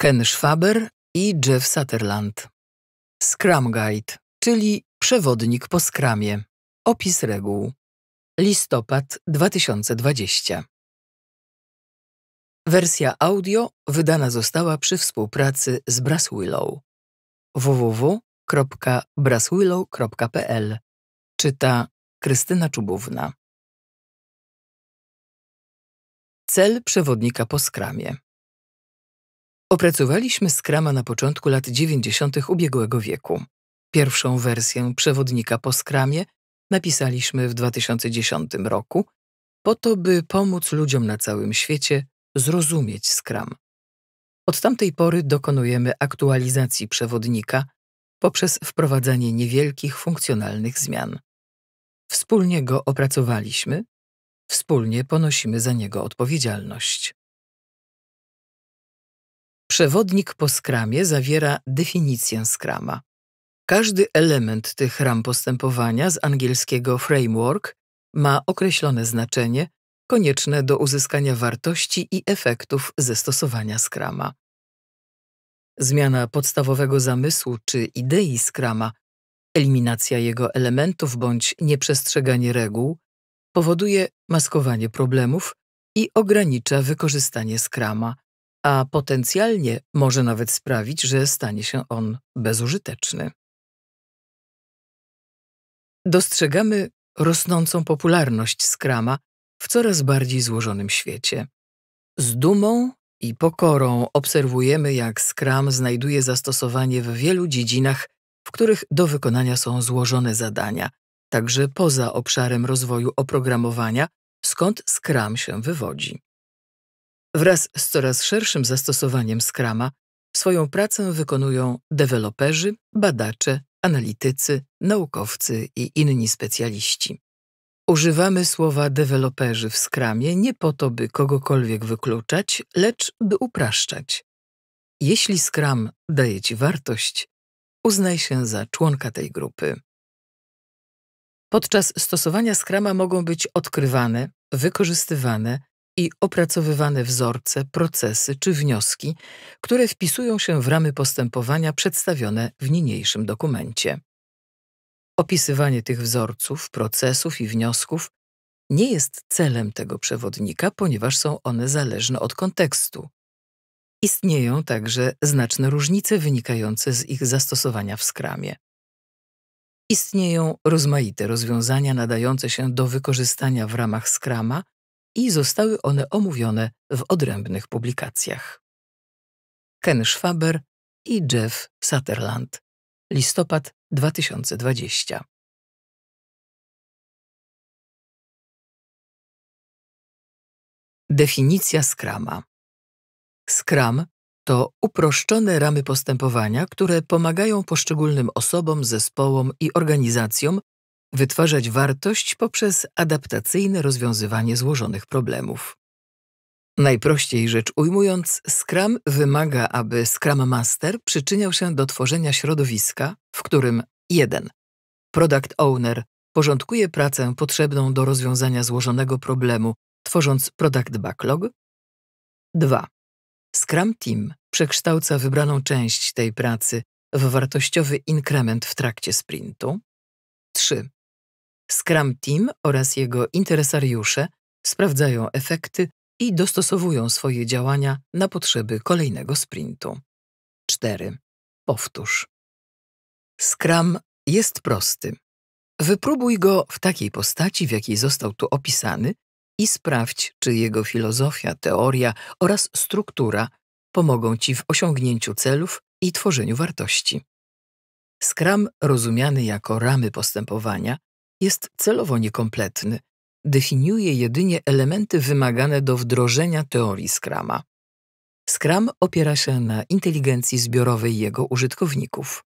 Ken Schwaber i Jeff Sutherland. Scrum Guide, czyli przewodnik po skramie. Opis reguł. Listopad 2020. Wersja audio wydana została przy współpracy z Braswillow. www.braswillow.pl Czyta Krystyna Czubówna. Cel przewodnika po skramie. Opracowaliśmy Scrama na początku lat 90. ubiegłego wieku. Pierwszą wersję przewodnika po Scramie napisaliśmy w 2010 roku, po to, by pomóc ludziom na całym świecie zrozumieć Scram. Od tamtej pory dokonujemy aktualizacji przewodnika poprzez wprowadzanie niewielkich funkcjonalnych zmian. Wspólnie go opracowaliśmy, wspólnie ponosimy za niego odpowiedzialność. Przewodnik po skramie zawiera definicję skrama. Każdy element tych ram postępowania z angielskiego framework ma określone znaczenie konieczne do uzyskania wartości i efektów ze stosowania skrama. Zmiana podstawowego zamysłu czy idei skrama, eliminacja jego elementów bądź nieprzestrzeganie reguł powoduje maskowanie problemów i ogranicza wykorzystanie skrama a potencjalnie może nawet sprawić, że stanie się on bezużyteczny. Dostrzegamy rosnącą popularność skrama w coraz bardziej złożonym świecie. Z dumą i pokorą obserwujemy, jak skram znajduje zastosowanie w wielu dziedzinach, w których do wykonania są złożone zadania, także poza obszarem rozwoju oprogramowania, skąd skram się wywodzi. Wraz z coraz szerszym zastosowaniem Scrama swoją pracę wykonują deweloperzy, badacze, analitycy, naukowcy i inni specjaliści. Używamy słowa deweloperzy w skramie nie po to, by kogokolwiek wykluczać, lecz by upraszczać. Jeśli skram daje Ci wartość, uznaj się za członka tej grupy. Podczas stosowania Scrama mogą być odkrywane, wykorzystywane i opracowywane wzorce, procesy czy wnioski, które wpisują się w ramy postępowania przedstawione w niniejszym dokumencie. Opisywanie tych wzorców, procesów i wniosków nie jest celem tego przewodnika, ponieważ są one zależne od kontekstu. Istnieją także znaczne różnice wynikające z ich zastosowania w skramie. Istnieją rozmaite rozwiązania nadające się do wykorzystania w ramach skrama i zostały one omówione w odrębnych publikacjach. Ken Schwaber i Jeff Sutherland, listopad 2020. Definicja skrama. Skram to uproszczone ramy postępowania, które pomagają poszczególnym osobom, zespołom i organizacjom wytwarzać wartość poprzez adaptacyjne rozwiązywanie złożonych problemów. Najprościej rzecz ujmując, Scrum wymaga, aby Scrum Master przyczyniał się do tworzenia środowiska, w którym 1. Product Owner porządkuje pracę potrzebną do rozwiązania złożonego problemu, tworząc Product Backlog. 2. Scrum Team przekształca wybraną część tej pracy w wartościowy inkrement w trakcie sprintu. 3. Scrum Team oraz jego interesariusze sprawdzają efekty i dostosowują swoje działania na potrzeby kolejnego sprintu. 4. Powtórz. Scrum jest prosty. Wypróbuj go w takiej postaci, w jakiej został tu opisany i sprawdź, czy jego filozofia, teoria oraz struktura pomogą ci w osiągnięciu celów i tworzeniu wartości. Scrum rozumiany jako ramy postępowania jest celowo niekompletny. Definiuje jedynie elementy wymagane do wdrożenia teorii Scrama. Scrum opiera się na inteligencji zbiorowej jego użytkowników.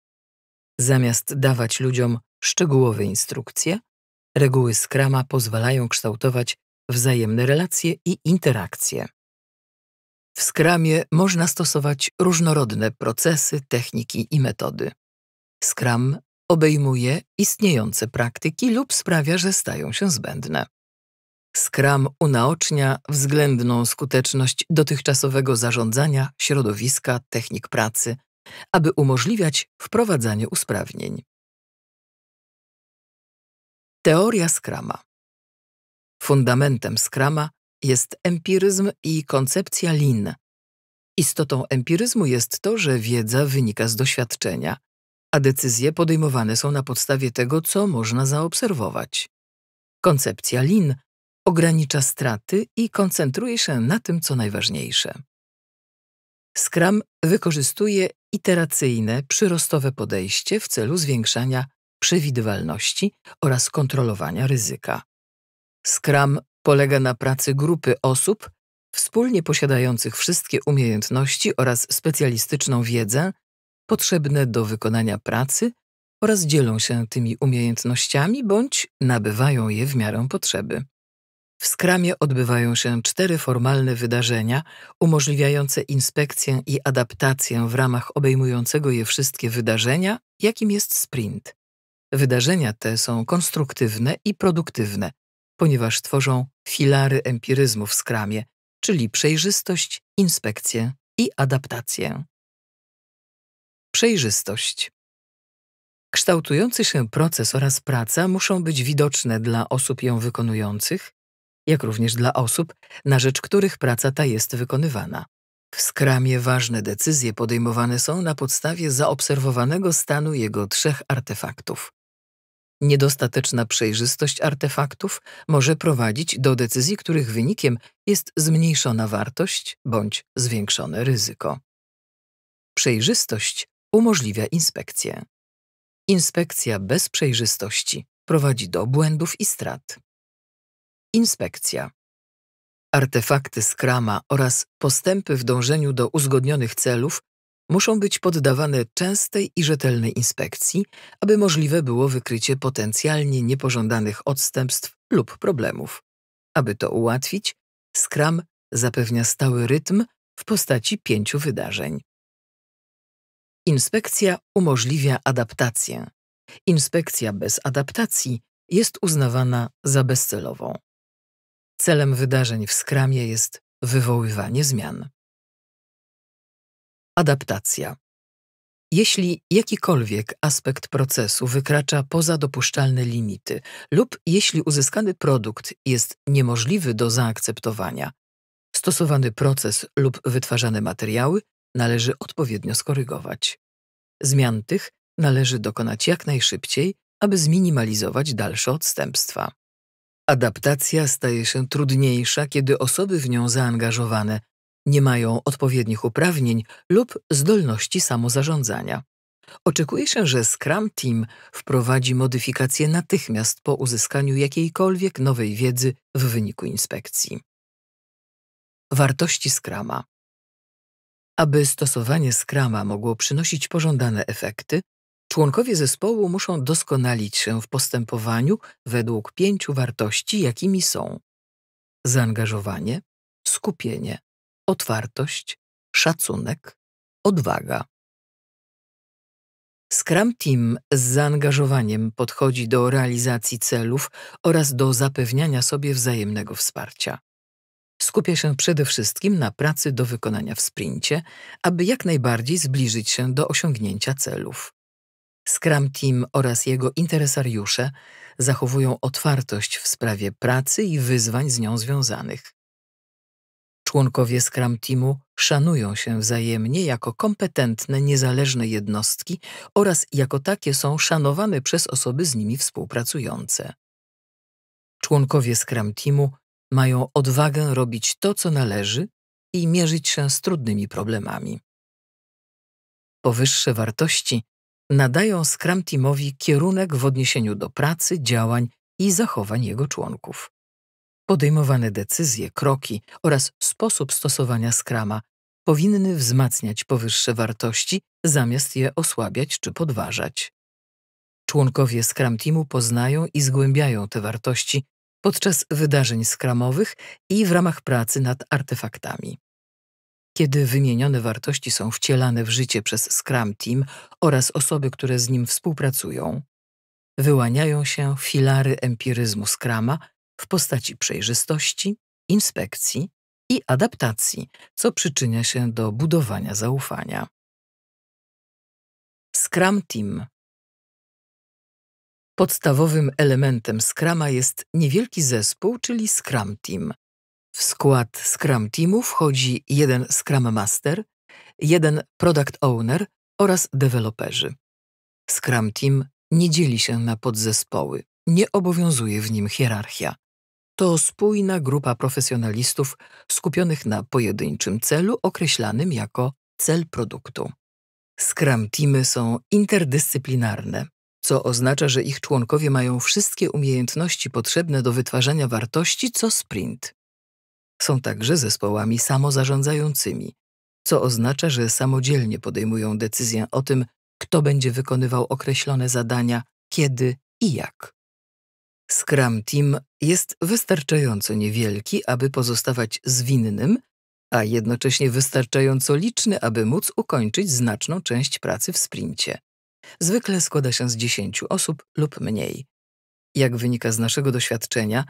Zamiast dawać ludziom szczegółowe instrukcje, reguły Scrama pozwalają kształtować wzajemne relacje i interakcje. W Scrumie można stosować różnorodne procesy, techniki i metody. Scrum obejmuje istniejące praktyki lub sprawia, że stają się zbędne. Skram unaocznia względną skuteczność dotychczasowego zarządzania środowiska, technik pracy, aby umożliwiać wprowadzanie usprawnień. Teoria Skrama. Fundamentem Skrama jest empiryzm i koncepcja Lin. Istotą empiryzmu jest to, że wiedza wynika z doświadczenia, a decyzje podejmowane są na podstawie tego, co można zaobserwować. Koncepcja Lin ogranicza straty i koncentruje się na tym, co najważniejsze. Scrum wykorzystuje iteracyjne, przyrostowe podejście w celu zwiększania przewidywalności oraz kontrolowania ryzyka. Scrum polega na pracy grupy osób wspólnie posiadających wszystkie umiejętności oraz specjalistyczną wiedzę potrzebne do wykonania pracy oraz dzielą się tymi umiejętnościami bądź nabywają je w miarę potrzeby. W skramie odbywają się cztery formalne wydarzenia umożliwiające inspekcję i adaptację w ramach obejmującego je wszystkie wydarzenia, jakim jest sprint. Wydarzenia te są konstruktywne i produktywne, ponieważ tworzą filary empiryzmu w skramie, czyli przejrzystość, inspekcję i adaptację. Przejrzystość. Kształtujący się proces oraz praca muszą być widoczne dla osób ją wykonujących, jak również dla osób, na rzecz których praca ta jest wykonywana. W skramie ważne decyzje podejmowane są na podstawie zaobserwowanego stanu jego trzech artefaktów. Niedostateczna przejrzystość artefaktów może prowadzić do decyzji, których wynikiem jest zmniejszona wartość bądź zwiększone ryzyko. Przejrzystość umożliwia inspekcję. Inspekcja bez przejrzystości prowadzi do błędów i strat. Inspekcja. Artefakty skrama oraz postępy w dążeniu do uzgodnionych celów muszą być poddawane częstej i rzetelnej inspekcji, aby możliwe było wykrycie potencjalnie niepożądanych odstępstw lub problemów. Aby to ułatwić, skram zapewnia stały rytm w postaci pięciu wydarzeń. Inspekcja umożliwia adaptację. Inspekcja bez adaptacji jest uznawana za bezcelową. Celem wydarzeń w skramie jest wywoływanie zmian. Adaptacja. Jeśli jakikolwiek aspekt procesu wykracza poza dopuszczalne limity lub jeśli uzyskany produkt jest niemożliwy do zaakceptowania, stosowany proces lub wytwarzane materiały należy odpowiednio skorygować. Zmian tych należy dokonać jak najszybciej, aby zminimalizować dalsze odstępstwa. Adaptacja staje się trudniejsza, kiedy osoby w nią zaangażowane nie mają odpowiednich uprawnień lub zdolności samozarządzania. Oczekuje się, że Scrum Team wprowadzi modyfikacje natychmiast po uzyskaniu jakiejkolwiek nowej wiedzy w wyniku inspekcji. Wartości Scrama aby stosowanie skrama mogło przynosić pożądane efekty, członkowie zespołu muszą doskonalić się w postępowaniu według pięciu wartości, jakimi są zaangażowanie, skupienie, otwartość, szacunek, odwaga. Scrum Team z zaangażowaniem podchodzi do realizacji celów oraz do zapewniania sobie wzajemnego wsparcia skupia się przede wszystkim na pracy do wykonania w sprincie, aby jak najbardziej zbliżyć się do osiągnięcia celów. Scrum Team oraz jego interesariusze zachowują otwartość w sprawie pracy i wyzwań z nią związanych. Członkowie Scrum Teamu szanują się wzajemnie jako kompetentne, niezależne jednostki oraz jako takie są szanowane przez osoby z nimi współpracujące. Członkowie Scrum Teamu mają odwagę robić to, co należy i mierzyć się z trudnymi problemami. Powyższe wartości nadają Scrum Teamowi kierunek w odniesieniu do pracy, działań i zachowań jego członków. Podejmowane decyzje, kroki oraz sposób stosowania Scrama powinny wzmacniać powyższe wartości zamiast je osłabiać czy podważać. Członkowie Scrum Teamu poznają i zgłębiają te wartości podczas wydarzeń skramowych i w ramach pracy nad artefaktami. Kiedy wymienione wartości są wcielane w życie przez Scrum Team oraz osoby, które z nim współpracują, wyłaniają się filary empiryzmu Scrama w postaci przejrzystości, inspekcji i adaptacji, co przyczynia się do budowania zaufania. Scrum Team Podstawowym elementem Scrama jest niewielki zespół, czyli Scrum Team. W skład Scrum Teamu wchodzi jeden Scrum Master, jeden Product Owner oraz deweloperzy. Scrum Team nie dzieli się na podzespoły, nie obowiązuje w nim hierarchia. To spójna grupa profesjonalistów skupionych na pojedynczym celu określanym jako cel produktu. Scrum teamy są interdyscyplinarne, co oznacza, że ich członkowie mają wszystkie umiejętności potrzebne do wytwarzania wartości co sprint. Są także zespołami samozarządzającymi, co oznacza, że samodzielnie podejmują decyzję o tym, kto będzie wykonywał określone zadania, kiedy i jak. Scrum Team jest wystarczająco niewielki, aby pozostawać zwinnym, a jednocześnie wystarczająco liczny, aby móc ukończyć znaczną część pracy w sprincie zwykle składa się z 10 osób lub mniej. Jak wynika z naszego doświadczenia,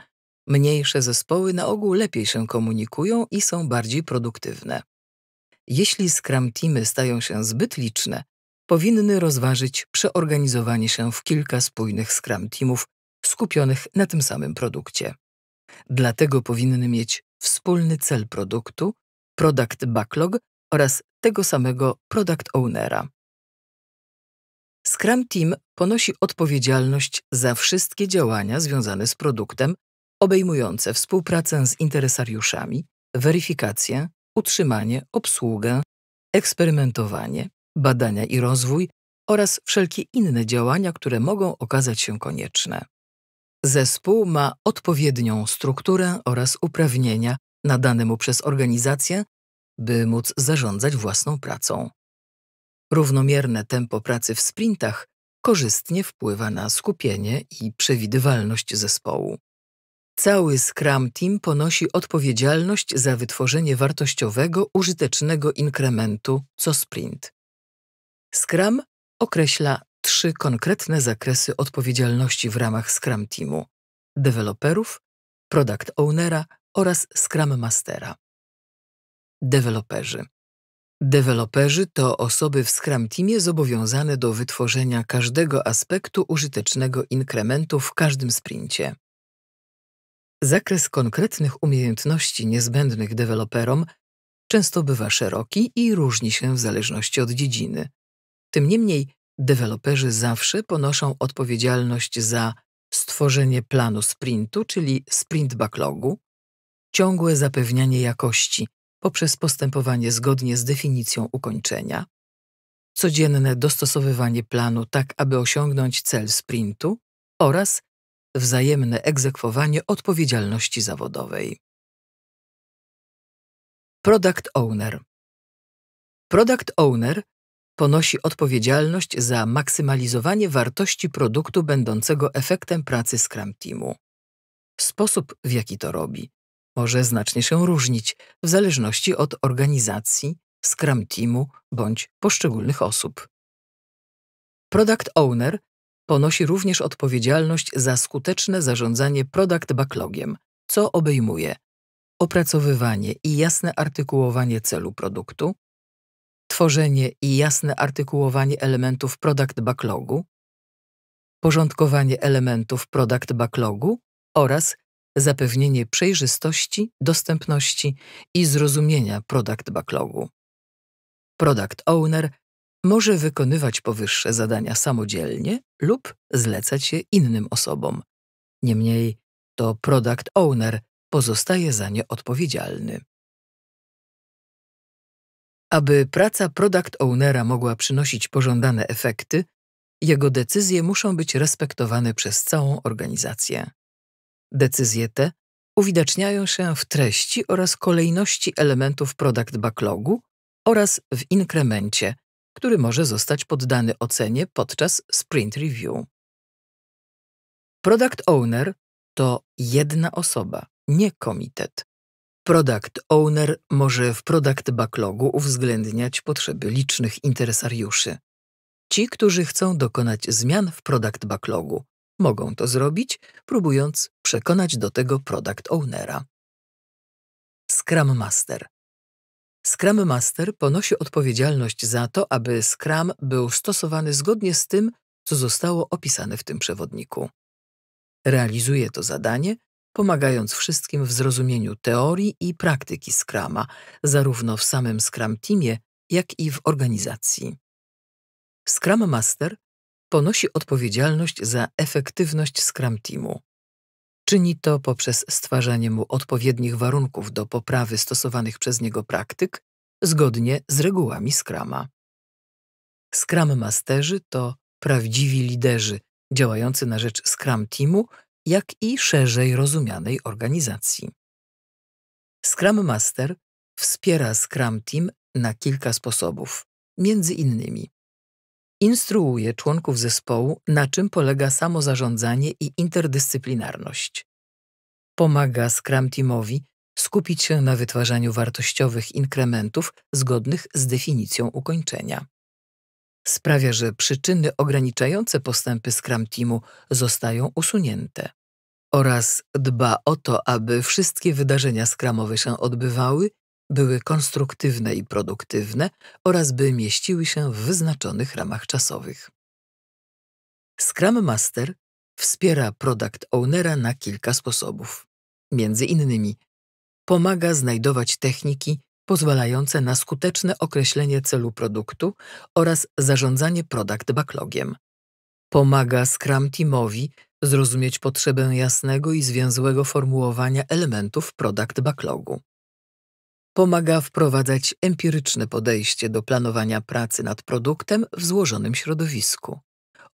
mniejsze zespoły na ogół lepiej się komunikują i są bardziej produktywne. Jeśli Scrum Teamy stają się zbyt liczne, powinny rozważyć przeorganizowanie się w kilka spójnych Scrum Teamów skupionych na tym samym produkcie. Dlatego powinny mieć wspólny cel produktu, product backlog oraz tego samego product ownera. Scrum Team ponosi odpowiedzialność za wszystkie działania związane z produktem, obejmujące współpracę z interesariuszami, weryfikację, utrzymanie, obsługę, eksperymentowanie, badania i rozwój oraz wszelkie inne działania, które mogą okazać się konieczne. Zespół ma odpowiednią strukturę oraz uprawnienia nadane mu przez organizację, by móc zarządzać własną pracą. Równomierne tempo pracy w sprintach korzystnie wpływa na skupienie i przewidywalność zespołu. Cały Scrum Team ponosi odpowiedzialność za wytworzenie wartościowego, użytecznego inkrementu co sprint. Scrum określa trzy konkretne zakresy odpowiedzialności w ramach Scrum Teamu: deweloperów, product ownera oraz Scrum Mastera. Deweloperzy Deweloperzy to osoby w Scrum Teamie zobowiązane do wytworzenia każdego aspektu użytecznego inkrementu w każdym sprincie. Zakres konkretnych umiejętności niezbędnych deweloperom często bywa szeroki i różni się w zależności od dziedziny. Tym niemniej deweloperzy zawsze ponoszą odpowiedzialność za stworzenie planu sprintu, czyli sprint backlogu, ciągłe zapewnianie jakości, poprzez postępowanie zgodnie z definicją ukończenia, codzienne dostosowywanie planu tak, aby osiągnąć cel sprintu oraz wzajemne egzekwowanie odpowiedzialności zawodowej. Product Owner Product Owner ponosi odpowiedzialność za maksymalizowanie wartości produktu będącego efektem pracy Scrum Teamu. Sposób, w jaki to robi, może znacznie się różnić w zależności od organizacji, Scrum Teamu bądź poszczególnych osób. Product Owner ponosi również odpowiedzialność za skuteczne zarządzanie product backlogiem, co obejmuje opracowywanie i jasne artykułowanie celu produktu, tworzenie i jasne artykułowanie elementów product backlogu, porządkowanie elementów product backlogu oraz zapewnienie przejrzystości, dostępności i zrozumienia product backlogu. Product owner może wykonywać powyższe zadania samodzielnie lub zlecać je innym osobom. Niemniej to product owner pozostaje za nie odpowiedzialny. Aby praca product ownera mogła przynosić pożądane efekty, jego decyzje muszą być respektowane przez całą organizację. Decyzje te uwidaczniają się w treści oraz kolejności elementów product backlogu oraz w inkremencie, który może zostać poddany ocenie podczas sprint review. Product owner to jedna osoba, nie komitet. Product owner może w product backlogu uwzględniać potrzeby licznych interesariuszy. Ci, którzy chcą dokonać zmian w product backlogu, mogą to zrobić, próbując przekonać do tego product ownera. Scrum Master Scrum Master ponosi odpowiedzialność za to, aby Scrum był stosowany zgodnie z tym, co zostało opisane w tym przewodniku. Realizuje to zadanie, pomagając wszystkim w zrozumieniu teorii i praktyki Scrama, zarówno w samym Scrum Teamie, jak i w organizacji. Scrum Master ponosi odpowiedzialność za efektywność Scrum Teamu. Czyni to poprzez stwarzanie mu odpowiednich warunków do poprawy stosowanych przez niego praktyk zgodnie z regułami Scrama. Scrum Masterzy to prawdziwi liderzy działający na rzecz Scrum Teamu, jak i szerzej rozumianej organizacji. Scrum Master wspiera Scrum Team na kilka sposobów, między innymi Instruuje członków zespołu, na czym polega samozarządzanie i interdyscyplinarność. Pomaga Scrum Teamowi skupić się na wytwarzaniu wartościowych inkrementów zgodnych z definicją ukończenia. Sprawia, że przyczyny ograniczające postępy Scrum Teamu zostają usunięte oraz dba o to, aby wszystkie wydarzenia skramowe się odbywały były konstruktywne i produktywne oraz by mieściły się w wyznaczonych ramach czasowych. Scrum Master wspiera product ownera na kilka sposobów. Między innymi pomaga znajdować techniki pozwalające na skuteczne określenie celu produktu oraz zarządzanie product backlogiem. Pomaga Scrum Teamowi zrozumieć potrzebę jasnego i zwięzłego formułowania elementów product backlogu. Pomaga wprowadzać empiryczne podejście do planowania pracy nad produktem w złożonym środowisku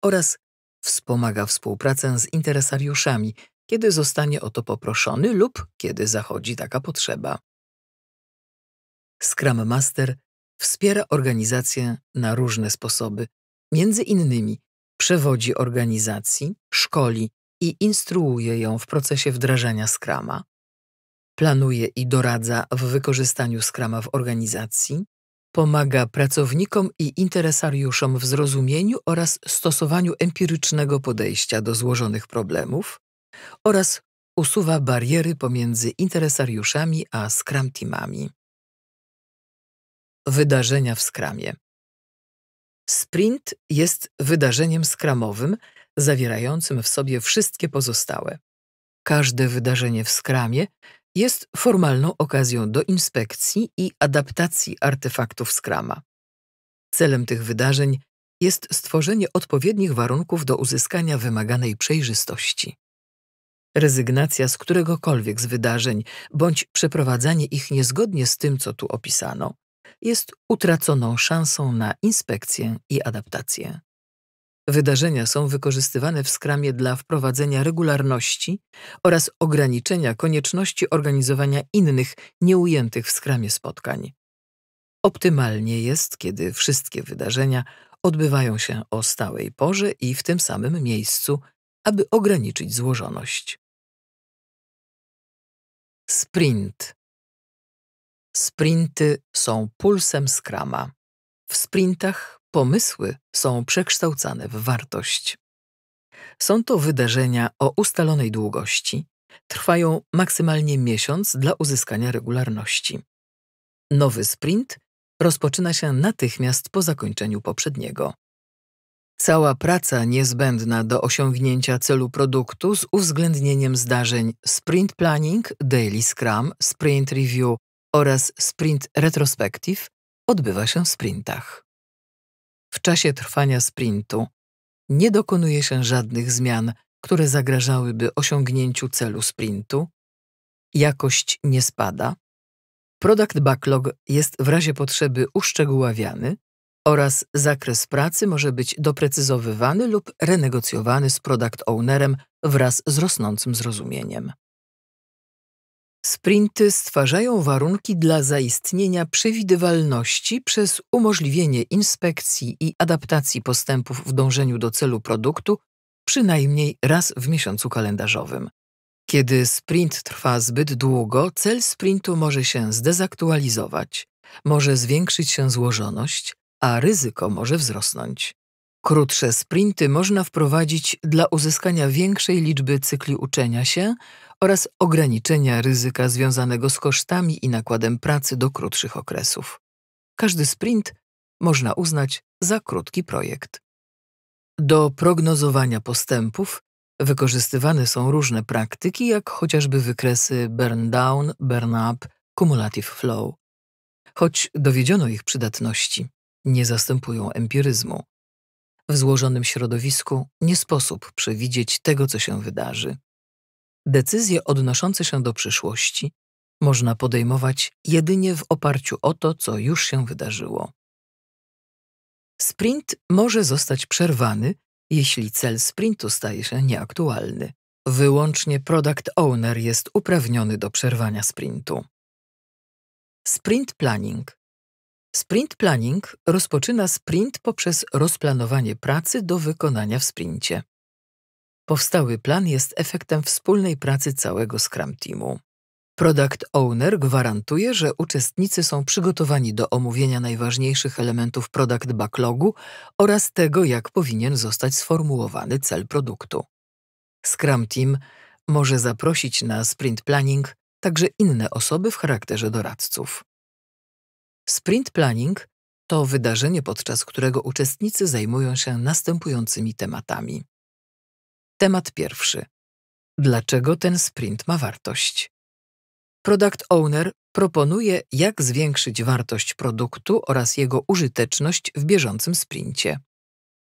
oraz wspomaga współpracę z interesariuszami, kiedy zostanie o to poproszony lub kiedy zachodzi taka potrzeba. Scrum Master wspiera organizację na różne sposoby, między innymi przewodzi organizacji, szkoli i instruuje ją w procesie wdrażania Scrama, planuje i doradza w wykorzystaniu skrama w organizacji, pomaga pracownikom i interesariuszom w zrozumieniu oraz stosowaniu empirycznego podejścia do złożonych problemów oraz usuwa bariery pomiędzy interesariuszami a Scrum Teamami. Wydarzenia w skramie. Sprint jest wydarzeniem skramowym, zawierającym w sobie wszystkie pozostałe. Każde wydarzenie w skramie jest formalną okazją do inspekcji i adaptacji artefaktów skrama. Celem tych wydarzeń jest stworzenie odpowiednich warunków do uzyskania wymaganej przejrzystości. Rezygnacja z któregokolwiek z wydarzeń bądź przeprowadzanie ich niezgodnie z tym, co tu opisano, jest utraconą szansą na inspekcję i adaptację. Wydarzenia są wykorzystywane w skramie dla wprowadzenia regularności oraz ograniczenia konieczności organizowania innych nieujętych w skramie spotkań. Optymalnie jest, kiedy wszystkie wydarzenia odbywają się o stałej porze i w tym samym miejscu, aby ograniczyć złożoność. Sprint. Sprinty są pulsem skrama. W sprintach pomysły są przekształcane w wartość. Są to wydarzenia o ustalonej długości, trwają maksymalnie miesiąc dla uzyskania regularności. Nowy sprint rozpoczyna się natychmiast po zakończeniu poprzedniego. Cała praca niezbędna do osiągnięcia celu produktu z uwzględnieniem zdarzeń sprint planning, daily scrum, sprint review oraz sprint retrospective odbywa się w sprintach w czasie trwania sprintu. Nie dokonuje się żadnych zmian, które zagrażałyby osiągnięciu celu sprintu. Jakość nie spada. Product backlog jest w razie potrzeby uszczegóławiany oraz zakres pracy może być doprecyzowywany lub renegocjowany z product ownerem wraz z rosnącym zrozumieniem. Sprinty stwarzają warunki dla zaistnienia przewidywalności przez umożliwienie inspekcji i adaptacji postępów w dążeniu do celu produktu przynajmniej raz w miesiącu kalendarzowym. Kiedy sprint trwa zbyt długo, cel sprintu może się zdezaktualizować, może zwiększyć się złożoność, a ryzyko może wzrosnąć. Krótsze sprinty można wprowadzić dla uzyskania większej liczby cykli uczenia się oraz ograniczenia ryzyka związanego z kosztami i nakładem pracy do krótszych okresów. Każdy sprint można uznać za krótki projekt. Do prognozowania postępów wykorzystywane są różne praktyki, jak chociażby wykresy burn-down, burn-up, cumulative flow. Choć dowiedziono ich przydatności, nie zastępują empiryzmu. W złożonym środowisku nie sposób przewidzieć tego, co się wydarzy. Decyzje odnoszące się do przyszłości można podejmować jedynie w oparciu o to, co już się wydarzyło. Sprint może zostać przerwany, jeśli cel sprintu staje się nieaktualny. Wyłącznie product owner jest uprawniony do przerwania sprintu. Sprint planning Sprint planning rozpoczyna sprint poprzez rozplanowanie pracy do wykonania w sprincie. Powstały plan jest efektem wspólnej pracy całego Scrum Teamu. Product Owner gwarantuje, że uczestnicy są przygotowani do omówienia najważniejszych elementów product backlogu oraz tego, jak powinien zostać sformułowany cel produktu. Scrum Team może zaprosić na sprint planning także inne osoby w charakterze doradców. Sprint planning to wydarzenie, podczas którego uczestnicy zajmują się następującymi tematami. Temat pierwszy. Dlaczego ten sprint ma wartość? Product Owner proponuje, jak zwiększyć wartość produktu oraz jego użyteczność w bieżącym sprincie.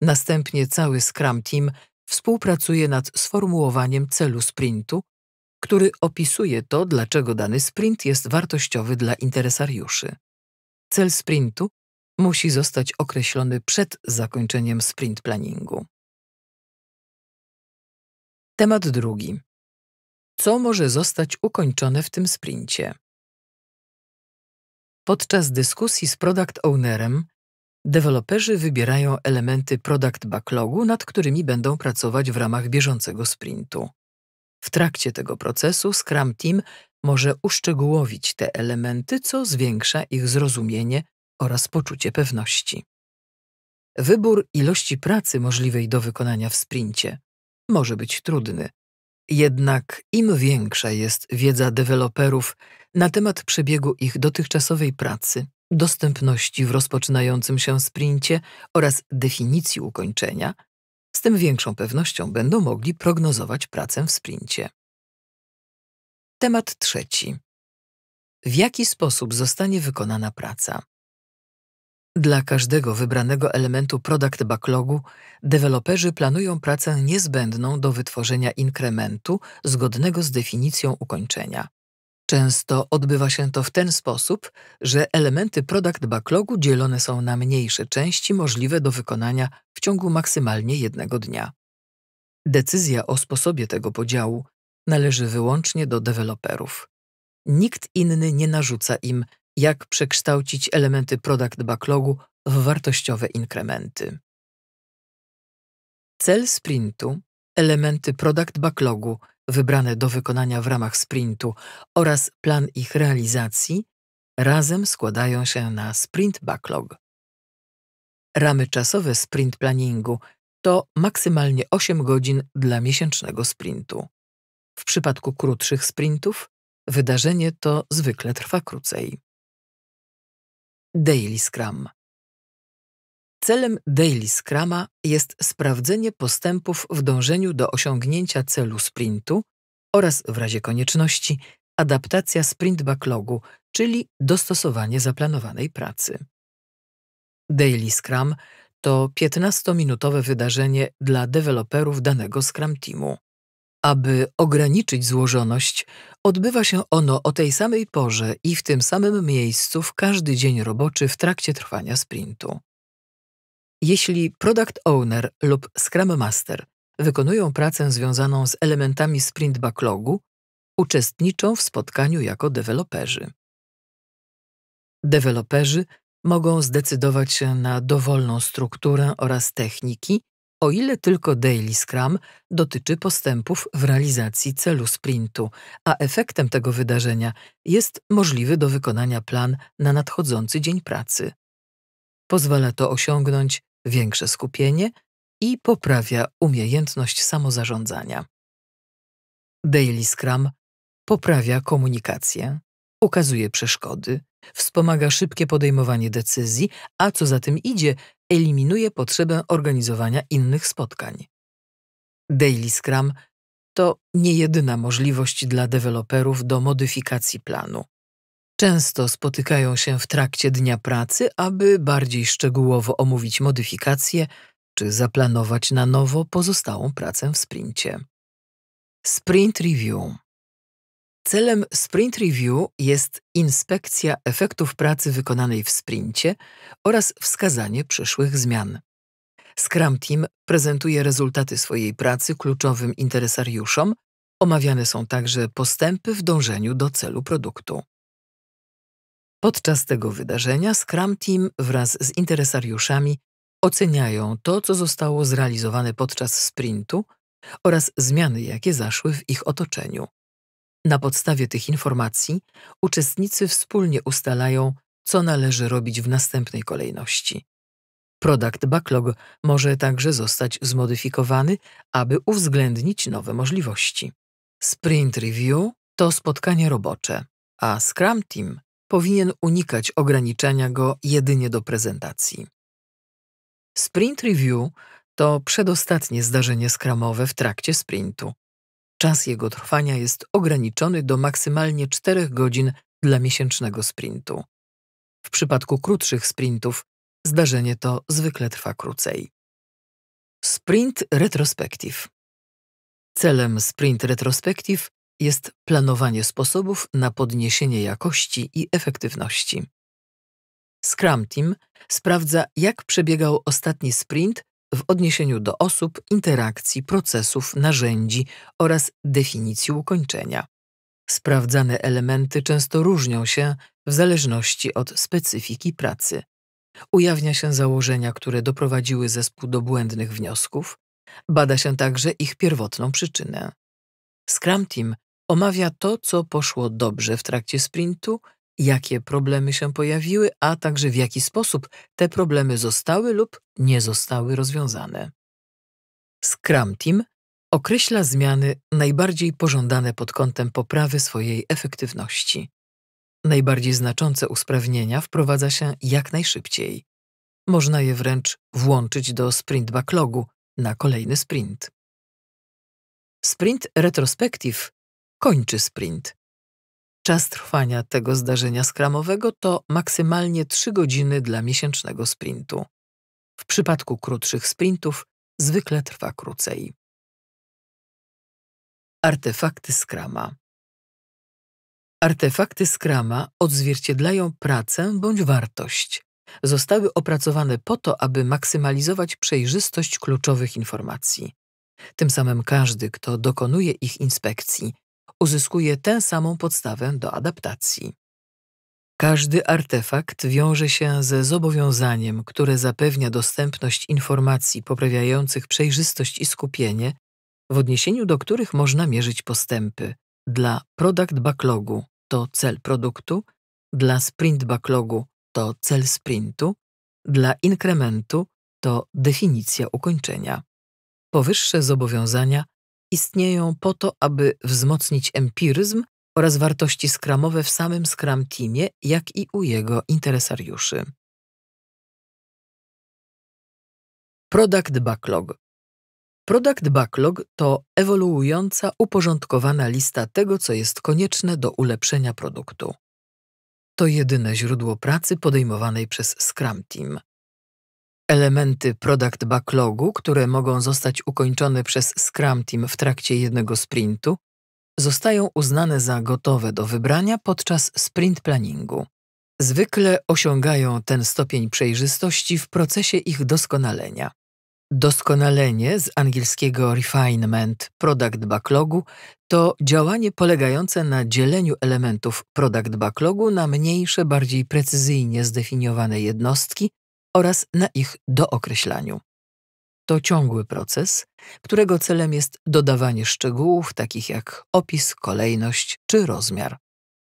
Następnie cały Scrum Team współpracuje nad sformułowaniem celu sprintu, który opisuje to, dlaczego dany sprint jest wartościowy dla interesariuszy cel sprintu musi zostać określony przed zakończeniem sprint planningu. Temat drugi. Co może zostać ukończone w tym sprincie? Podczas dyskusji z product ownerem deweloperzy wybierają elementy product backlogu, nad którymi będą pracować w ramach bieżącego sprintu. W trakcie tego procesu Scrum Team może uszczegółowić te elementy, co zwiększa ich zrozumienie oraz poczucie pewności. Wybór ilości pracy możliwej do wykonania w sprincie może być trudny. Jednak im większa jest wiedza deweloperów na temat przebiegu ich dotychczasowej pracy, dostępności w rozpoczynającym się sprincie oraz definicji ukończenia, z tym większą pewnością będą mogli prognozować pracę w sprincie. Temat trzeci. W jaki sposób zostanie wykonana praca? Dla każdego wybranego elementu product backlogu deweloperzy planują pracę niezbędną do wytworzenia inkrementu zgodnego z definicją ukończenia. Często odbywa się to w ten sposób, że elementy product backlogu dzielone są na mniejsze części możliwe do wykonania w ciągu maksymalnie jednego dnia. Decyzja o sposobie tego podziału należy wyłącznie do deweloperów. Nikt inny nie narzuca im, jak przekształcić elementy product backlogu w wartościowe inkrementy. Cel sprintu, elementy product backlogu wybrane do wykonania w ramach sprintu oraz plan ich realizacji razem składają się na sprint backlog. Ramy czasowe sprint planningu to maksymalnie 8 godzin dla miesięcznego sprintu. W przypadku krótszych sprintów wydarzenie to zwykle trwa krócej. Daily Scrum Celem Daily Scrama jest sprawdzenie postępów w dążeniu do osiągnięcia celu sprintu oraz w razie konieczności adaptacja sprint backlogu, czyli dostosowanie zaplanowanej pracy. Daily Scrum to 15-minutowe wydarzenie dla deweloperów danego Scrum Teamu. Aby ograniczyć złożoność, odbywa się ono o tej samej porze i w tym samym miejscu w każdy dzień roboczy w trakcie trwania sprintu. Jeśli product owner lub scrum master wykonują pracę związaną z elementami sprint backlogu, uczestniczą w spotkaniu jako deweloperzy. Deweloperzy mogą zdecydować się na dowolną strukturę oraz techniki, o ile tylko Daily Scrum dotyczy postępów w realizacji celu sprintu, a efektem tego wydarzenia jest możliwy do wykonania plan na nadchodzący dzień pracy. Pozwala to osiągnąć większe skupienie i poprawia umiejętność samozarządzania. Daily Scrum poprawia komunikację, ukazuje przeszkody, wspomaga szybkie podejmowanie decyzji, a co za tym idzie, eliminuje potrzebę organizowania innych spotkań. Daily Scrum to nie jedyna możliwość dla deweloperów do modyfikacji planu. Często spotykają się w trakcie dnia pracy, aby bardziej szczegółowo omówić modyfikacje czy zaplanować na nowo pozostałą pracę w sprincie. Sprint Review Celem sprint review jest inspekcja efektów pracy wykonanej w sprincie oraz wskazanie przyszłych zmian. Scrum Team prezentuje rezultaty swojej pracy kluczowym interesariuszom, omawiane są także postępy w dążeniu do celu produktu. Podczas tego wydarzenia Scrum Team wraz z interesariuszami oceniają to, co zostało zrealizowane podczas sprintu oraz zmiany, jakie zaszły w ich otoczeniu. Na podstawie tych informacji uczestnicy wspólnie ustalają, co należy robić w następnej kolejności. Product backlog może także zostać zmodyfikowany, aby uwzględnić nowe możliwości. Sprint review to spotkanie robocze, a Scrum Team powinien unikać ograniczania go jedynie do prezentacji. Sprint review to przedostatnie zdarzenie skramowe w trakcie sprintu. Czas jego trwania jest ograniczony do maksymalnie 4 godzin dla miesięcznego sprintu. W przypadku krótszych sprintów zdarzenie to zwykle trwa krócej. Sprint retrospektyw. Celem sprint retrospektyw jest planowanie sposobów na podniesienie jakości i efektywności. Scrum Team sprawdza, jak przebiegał ostatni sprint w odniesieniu do osób, interakcji, procesów, narzędzi oraz definicji ukończenia. Sprawdzane elementy często różnią się w zależności od specyfiki pracy. Ujawnia się założenia, które doprowadziły zespół do błędnych wniosków, bada się także ich pierwotną przyczynę. Scrum Team omawia to, co poszło dobrze w trakcie sprintu jakie problemy się pojawiły, a także w jaki sposób te problemy zostały lub nie zostały rozwiązane. Scrum Team określa zmiany najbardziej pożądane pod kątem poprawy swojej efektywności. Najbardziej znaczące usprawnienia wprowadza się jak najszybciej. Można je wręcz włączyć do sprint backlogu na kolejny sprint. Sprint retrospektyw kończy sprint, Czas trwania tego zdarzenia skramowego to maksymalnie 3 godziny dla miesięcznego sprintu. W przypadku krótszych sprintów zwykle trwa krócej. Artefakty skrama Artefakty skrama odzwierciedlają pracę bądź wartość. Zostały opracowane po to, aby maksymalizować przejrzystość kluczowych informacji. Tym samym każdy, kto dokonuje ich inspekcji, uzyskuje tę samą podstawę do adaptacji. Każdy artefakt wiąże się ze zobowiązaniem, które zapewnia dostępność informacji poprawiających przejrzystość i skupienie, w odniesieniu do których można mierzyć postępy. Dla product backlogu to cel produktu, dla sprint backlogu to cel sprintu, dla inkrementu to definicja ukończenia. Powyższe zobowiązania istnieją po to, aby wzmocnić empiryzm oraz wartości skramowe w samym Scrum Teamie, jak i u jego interesariuszy. Product Backlog Product Backlog to ewoluująca, uporządkowana lista tego, co jest konieczne do ulepszenia produktu. To jedyne źródło pracy podejmowanej przez Scrum Team elementy product backlogu, które mogą zostać ukończone przez Scrum Team w trakcie jednego sprintu, zostają uznane za gotowe do wybrania podczas sprint planningu. Zwykle osiągają ten stopień przejrzystości w procesie ich doskonalenia. Doskonalenie z angielskiego refinement product backlogu to działanie polegające na dzieleniu elementów product backlogu na mniejsze, bardziej precyzyjnie zdefiniowane jednostki, oraz na ich dookreślaniu. To ciągły proces, którego celem jest dodawanie szczegółów takich jak opis, kolejność czy rozmiar.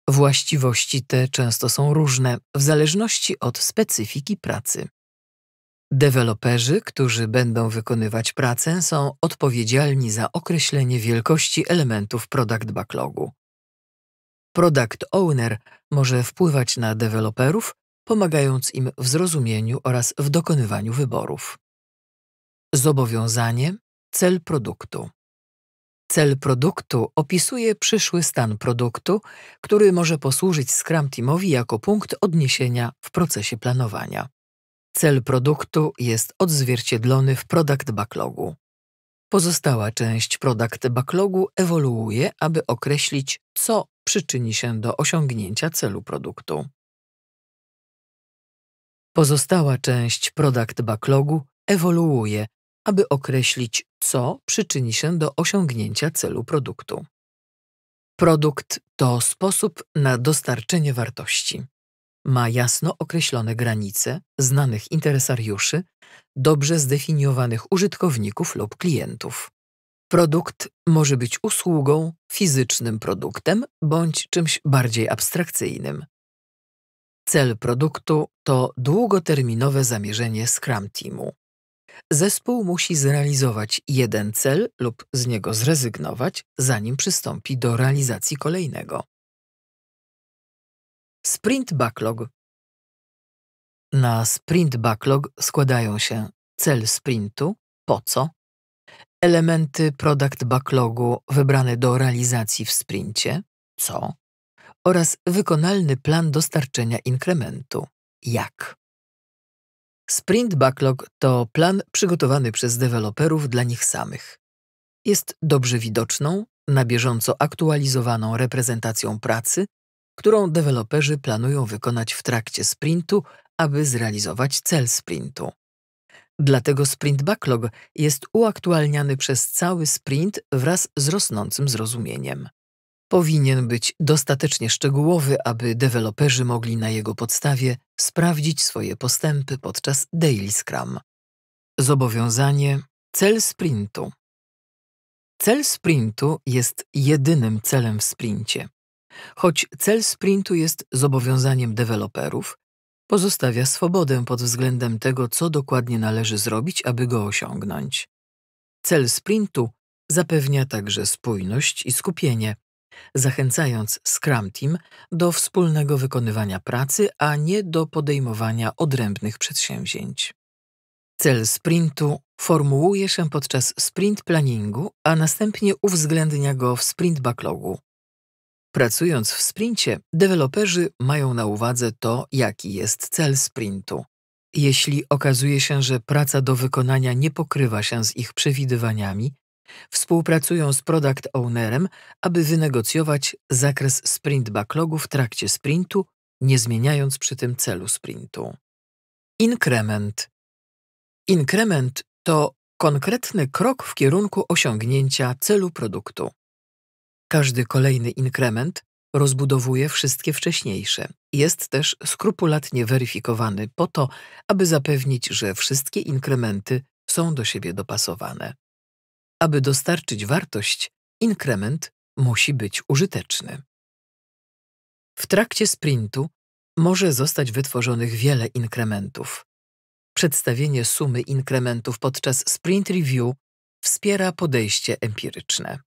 Właściwości te często są różne w zależności od specyfiki pracy. Deweloperzy, którzy będą wykonywać pracę, są odpowiedzialni za określenie wielkości elementów product backlogu. Product owner może wpływać na deweloperów pomagając im w zrozumieniu oraz w dokonywaniu wyborów. Zobowiązanie cel produktu. Cel produktu opisuje przyszły stan produktu, który może posłużyć Scrum Teamowi jako punkt odniesienia w procesie planowania. Cel produktu jest odzwierciedlony w Product Backlogu. Pozostała część Product Backlogu ewoluuje, aby określić, co przyczyni się do osiągnięcia celu produktu. Pozostała część product backlogu ewoluuje, aby określić, co przyczyni się do osiągnięcia celu produktu. Produkt to sposób na dostarczenie wartości. Ma jasno określone granice, znanych interesariuszy, dobrze zdefiniowanych użytkowników lub klientów. Produkt może być usługą, fizycznym produktem bądź czymś bardziej abstrakcyjnym. Cel produktu to długoterminowe zamierzenie Scrum Teamu. Zespół musi zrealizować jeden cel lub z niego zrezygnować, zanim przystąpi do realizacji kolejnego. Sprint Backlog Na Sprint Backlog składają się cel sprintu, po co, elementy product backlogu wybrane do realizacji w sprincie, co, oraz wykonalny plan dostarczenia inkrementu. Jak? Sprint Backlog to plan przygotowany przez deweloperów dla nich samych. Jest dobrze widoczną, na bieżąco aktualizowaną reprezentacją pracy, którą deweloperzy planują wykonać w trakcie sprintu, aby zrealizować cel sprintu. Dlatego sprint backlog jest uaktualniany przez cały sprint wraz z rosnącym zrozumieniem powinien być dostatecznie szczegółowy, aby deweloperzy mogli na jego podstawie sprawdzić swoje postępy podczas Daily Scrum. Zobowiązanie Cel sprintu. Cel sprintu jest jedynym celem w sprincie. Choć cel sprintu jest zobowiązaniem deweloperów, pozostawia swobodę pod względem tego, co dokładnie należy zrobić, aby go osiągnąć. Cel sprintu zapewnia także spójność i skupienie, zachęcając Scrum Team do wspólnego wykonywania pracy, a nie do podejmowania odrębnych przedsięwzięć. Cel sprintu formułuje się podczas sprint planningu, a następnie uwzględnia go w sprint backlogu. Pracując w sprincie, deweloperzy mają na uwadze to, jaki jest cel sprintu. Jeśli okazuje się, że praca do wykonania nie pokrywa się z ich przewidywaniami, Współpracują z product ownerem, aby wynegocjować zakres sprint backlogu w trakcie sprintu, nie zmieniając przy tym celu sprintu. Inkrement. Inkrement to konkretny krok w kierunku osiągnięcia celu produktu. Każdy kolejny inkrement rozbudowuje wszystkie wcześniejsze. Jest też skrupulatnie weryfikowany po to, aby zapewnić, że wszystkie inkrementy są do siebie dopasowane. Aby dostarczyć wartość, inkrement musi być użyteczny. W trakcie sprintu może zostać wytworzonych wiele inkrementów. Przedstawienie sumy inkrementów podczas sprint review wspiera podejście empiryczne.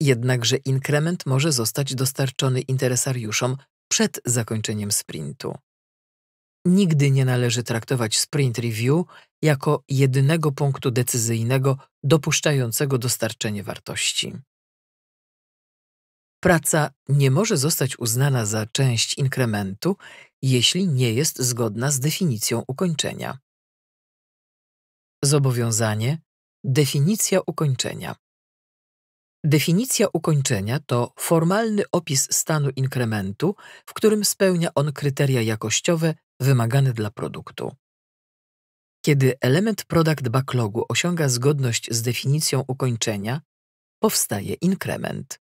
Jednakże inkrement może zostać dostarczony interesariuszom przed zakończeniem sprintu nigdy nie należy traktować sprint review jako jedynego punktu decyzyjnego dopuszczającego dostarczenie wartości. Praca nie może zostać uznana za część inkrementu, jeśli nie jest zgodna z definicją ukończenia. Zobowiązanie definicja ukończenia. Definicja ukończenia to formalny opis stanu inkrementu, w którym spełnia on kryteria jakościowe wymagany dla produktu. Kiedy element product backlogu osiąga zgodność z definicją ukończenia, powstaje inkrement.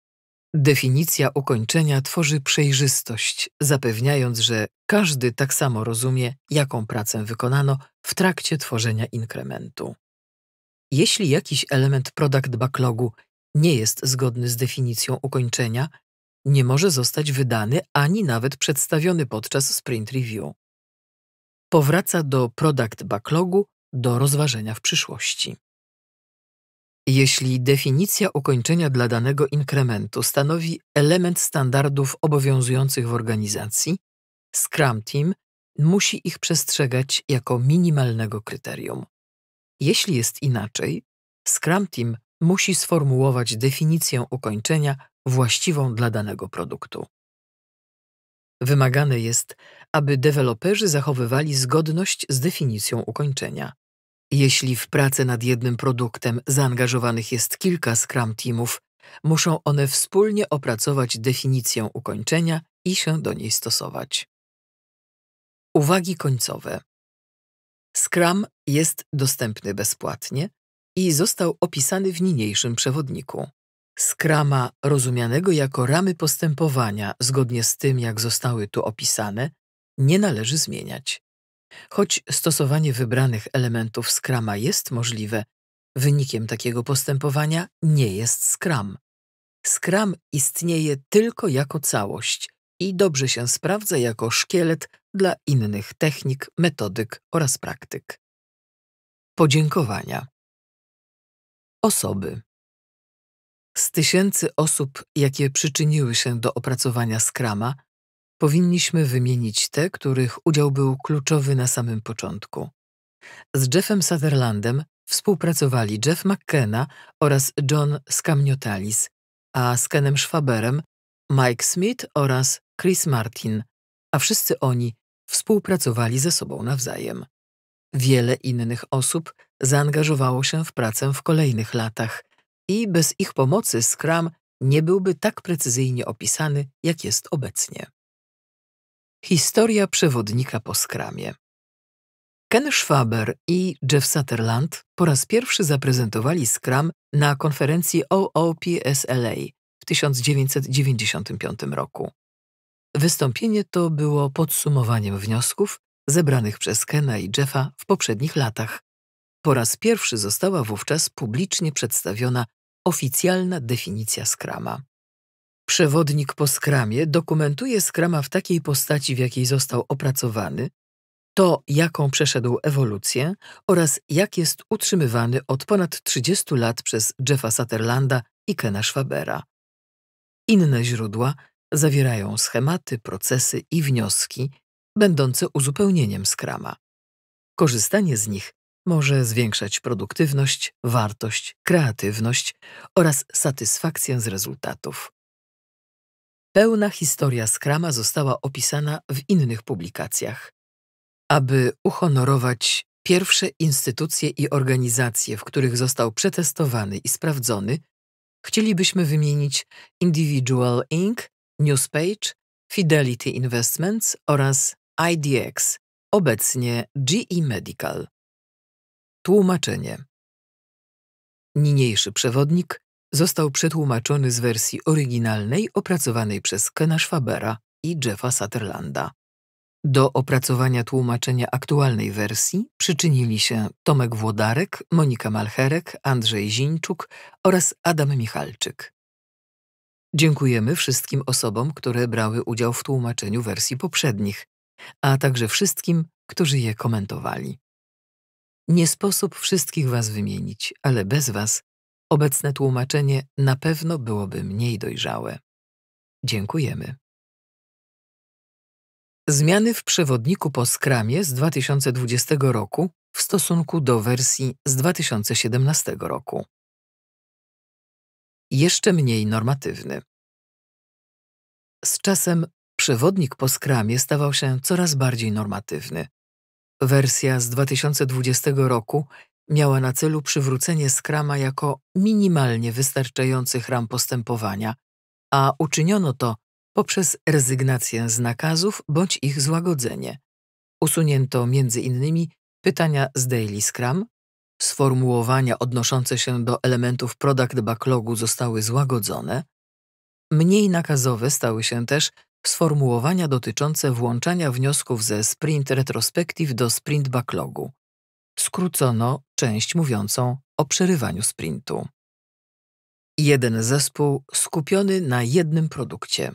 Definicja ukończenia tworzy przejrzystość, zapewniając, że każdy tak samo rozumie, jaką pracę wykonano w trakcie tworzenia inkrementu. Jeśli jakiś element product backlogu nie jest zgodny z definicją ukończenia, nie może zostać wydany ani nawet przedstawiony podczas sprint review powraca do product backlogu do rozważenia w przyszłości. Jeśli definicja ukończenia dla danego inkrementu stanowi element standardów obowiązujących w organizacji, Scrum Team musi ich przestrzegać jako minimalnego kryterium. Jeśli jest inaczej, Scrum Team musi sformułować definicję ukończenia właściwą dla danego produktu. Wymagane jest, aby deweloperzy zachowywali zgodność z definicją ukończenia. Jeśli w pracę nad jednym produktem zaangażowanych jest kilka Scrum Teamów, muszą one wspólnie opracować definicję ukończenia i się do niej stosować. Uwagi końcowe. Scrum jest dostępny bezpłatnie i został opisany w niniejszym przewodniku. Skrama, rozumianego jako ramy postępowania zgodnie z tym, jak zostały tu opisane, nie należy zmieniać. Choć stosowanie wybranych elementów skrama jest możliwe, wynikiem takiego postępowania nie jest skram. Skram istnieje tylko jako całość i dobrze się sprawdza jako szkielet dla innych technik, metodyk oraz praktyk. Podziękowania. Osoby z tysięcy osób, jakie przyczyniły się do opracowania skrama, powinniśmy wymienić te, których udział był kluczowy na samym początku. Z Jeffem Sutherlandem współpracowali Jeff McKenna oraz John Skamniotalis, a z Kenem Schwaberem Mike Smith oraz Chris Martin, a wszyscy oni współpracowali ze sobą nawzajem. Wiele innych osób zaangażowało się w pracę w kolejnych latach – i bez ich pomocy Scrum nie byłby tak precyzyjnie opisany, jak jest obecnie. Historia przewodnika po Scrumie Ken Schwaber i Jeff Sutherland po raz pierwszy zaprezentowali Scrum na konferencji OOPSLA w 1995 roku. Wystąpienie to było podsumowaniem wniosków zebranych przez Kena i Jeffa w poprzednich latach. Po raz pierwszy została wówczas publicznie przedstawiona oficjalna definicja skrama. Przewodnik po skramie dokumentuje skrama w takiej postaci, w jakiej został opracowany, to jaką przeszedł ewolucję oraz jak jest utrzymywany od ponad 30 lat przez Jeffa Sutherlanda i Kena Schwabera. Inne źródła zawierają schematy, procesy i wnioski będące uzupełnieniem skrama. Korzystanie z nich może zwiększać produktywność, wartość, kreatywność oraz satysfakcję z rezultatów. Pełna historia skrama została opisana w innych publikacjach. Aby uhonorować pierwsze instytucje i organizacje, w których został przetestowany i sprawdzony, chcielibyśmy wymienić Individual Inc., Newspage, Fidelity Investments oraz IDX, obecnie GE Medical. Tłumaczenie. Niniejszy przewodnik został przetłumaczony z wersji oryginalnej opracowanej przez Kena Schwabera i Jeffa Sutherlanda. Do opracowania tłumaczenia aktualnej wersji przyczynili się Tomek Włodarek, Monika Malcherek, Andrzej Zińczuk oraz Adam Michalczyk. Dziękujemy wszystkim osobom, które brały udział w tłumaczeniu wersji poprzednich, a także wszystkim, którzy je komentowali. Nie sposób wszystkich was wymienić, ale bez was obecne tłumaczenie na pewno byłoby mniej dojrzałe. Dziękujemy. Zmiany w przewodniku po Skramie z 2020 roku w stosunku do wersji z 2017 roku. Jeszcze mniej normatywny. Z czasem przewodnik po Skramie stawał się coraz bardziej normatywny, Wersja z 2020 roku miała na celu przywrócenie skrama jako minimalnie wystarczających ram postępowania, a uczyniono to poprzez rezygnację z nakazów bądź ich złagodzenie. Usunięto między innymi pytania z Daily Scrum, sformułowania odnoszące się do elementów product backlogu zostały złagodzone, mniej nakazowe stały się też sformułowania dotyczące włączania wniosków ze Sprint Retrospective do Sprint Backlogu. Skrócono część mówiącą o przerywaniu sprintu. Jeden zespół skupiony na jednym produkcie.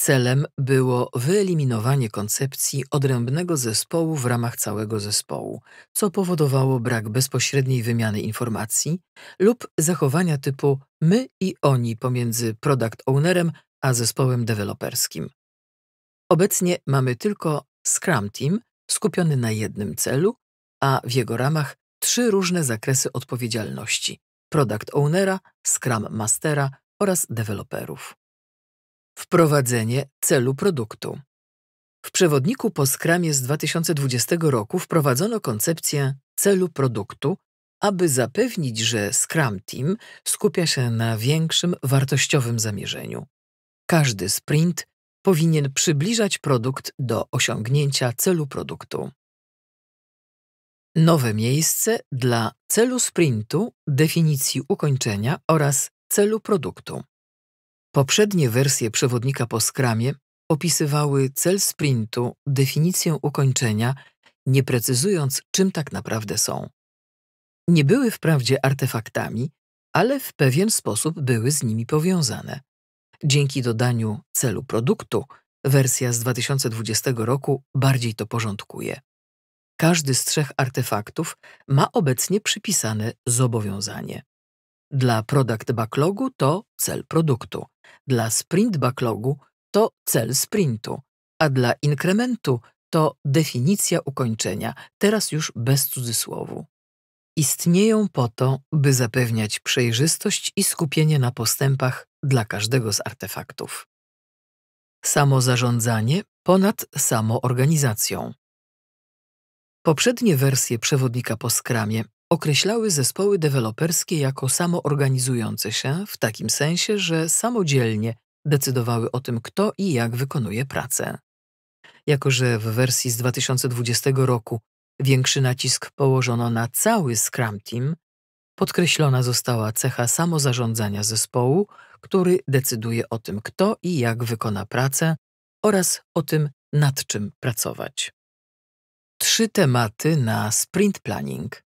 Celem było wyeliminowanie koncepcji odrębnego zespołu w ramach całego zespołu, co powodowało brak bezpośredniej wymiany informacji lub zachowania typu my i oni pomiędzy product ownerem a zespołem deweloperskim. Obecnie mamy tylko Scrum Team skupiony na jednym celu, a w jego ramach trzy różne zakresy odpowiedzialności: product ownera, Scrum Mastera oraz deweloperów. Wprowadzenie celu produktu. W przewodniku po Scrumie z 2020 roku wprowadzono koncepcję celu produktu, aby zapewnić, że Scrum Team skupia się na większym wartościowym zamierzeniu. Każdy sprint powinien przybliżać produkt do osiągnięcia celu produktu. Nowe miejsce dla celu sprintu, definicji ukończenia oraz celu produktu. Poprzednie wersje przewodnika po skramie opisywały cel sprintu, definicję ukończenia, nie precyzując, czym tak naprawdę są. Nie były wprawdzie artefaktami, ale w pewien sposób były z nimi powiązane. Dzięki dodaniu celu produktu, wersja z 2020 roku bardziej to porządkuje. Każdy z trzech artefaktów ma obecnie przypisane zobowiązanie. Dla product backlogu to cel produktu, dla sprint backlogu to cel sprintu, a dla inkrementu to definicja ukończenia, teraz już bez cudzysłowu. Istnieją po to, by zapewniać przejrzystość i skupienie na postępach dla każdego z artefaktów. Samozarządzanie ponad samoorganizacją. Poprzednie wersje przewodnika po skramie określały zespoły deweloperskie jako samoorganizujące się w takim sensie, że samodzielnie decydowały o tym, kto i jak wykonuje pracę. Jako, że w wersji z 2020 roku większy nacisk położono na cały Scrum Team, podkreślona została cecha samozarządzania zespołu który decyduje o tym, kto i jak wykona pracę oraz o tym, nad czym pracować. Trzy tematy na sprint planning.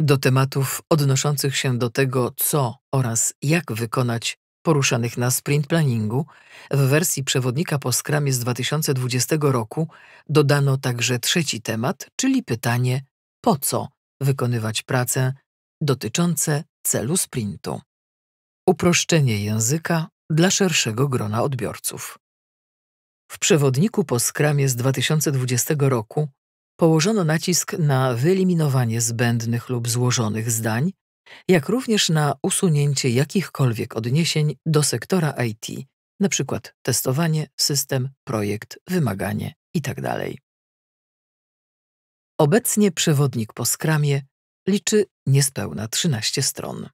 Do tematów odnoszących się do tego, co oraz jak wykonać poruszanych na sprint planningu, w wersji przewodnika po skramie z 2020 roku dodano także trzeci temat, czyli pytanie po co wykonywać pracę dotyczące celu sprintu. Uproszczenie języka dla szerszego grona odbiorców. W przewodniku po skramie z 2020 roku położono nacisk na wyeliminowanie zbędnych lub złożonych zdań, jak również na usunięcie jakichkolwiek odniesień do sektora IT, np. testowanie, system, projekt, wymaganie itd. Tak Obecnie przewodnik po skramie liczy niespełna 13 stron.